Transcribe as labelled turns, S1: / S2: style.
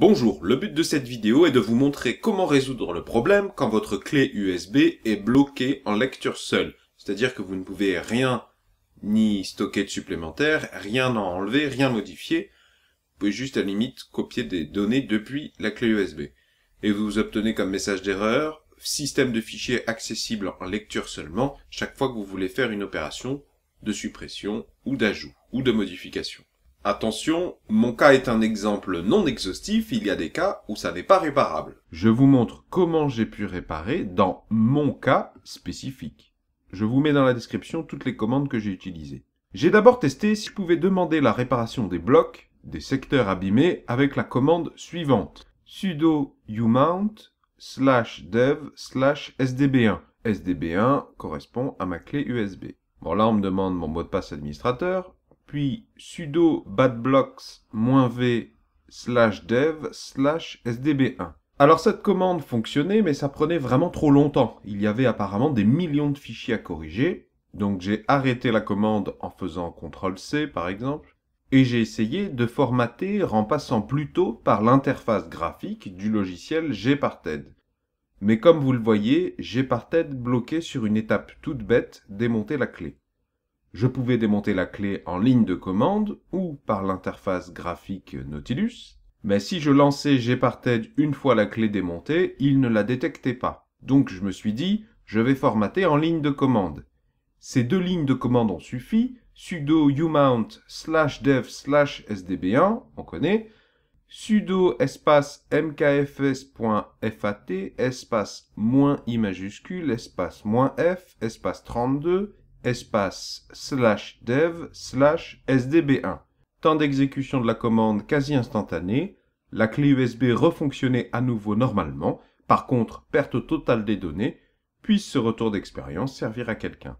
S1: Bonjour, le but de cette vidéo est de vous montrer comment résoudre le problème quand votre clé USB est bloquée en lecture seule. C'est-à-dire que vous ne pouvez rien ni stocker de supplémentaire, rien en enlever, rien modifier. Vous pouvez juste à la limite copier des données depuis la clé USB. Et vous obtenez comme message d'erreur système de fichiers accessible en lecture seulement chaque fois que vous voulez faire une opération de suppression ou d'ajout ou de modification. Attention, mon cas est un exemple non exhaustif, il y a des cas où ça n'est pas réparable. Je vous montre comment j'ai pu réparer dans mon cas spécifique. Je vous mets dans la description toutes les commandes que j'ai utilisées. J'ai d'abord testé si je pouvais demander la réparation des blocs, des secteurs abîmés, avec la commande suivante. sudo umount slash dev slash sdb1. sdb1 correspond à ma clé USB. Bon là on me demande mon mot de passe administrateur, puis sudo badblocks v slash dev slash sdb1. Alors cette commande fonctionnait, mais ça prenait vraiment trop longtemps. Il y avait apparemment des millions de fichiers à corriger. Donc j'ai arrêté la commande en faisant CTRL-C par exemple, et j'ai essayé de formater en passant plutôt par l'interface graphique du logiciel Gparted. Mais comme vous le voyez, Gparted bloquait sur une étape toute bête, démonter la clé. Je pouvais démonter la clé en ligne de commande ou par l'interface graphique Nautilus, mais si je lançais Gparted une fois la clé démontée, il ne la détectait pas. Donc je me suis dit, je vais formater en ligne de commande. Ces deux lignes de commande ont suffi, sudo umount slash dev slash sdb1, on connaît, sudo espace mkfs.fat espace moins i majuscule espace moins f espace 32 espace slash dev slash sdb1. Temps d'exécution de la commande quasi instantané. La clé USB refonctionnait à nouveau normalement. Par contre, perte totale des données, Puisse ce retour d'expérience servir à quelqu'un.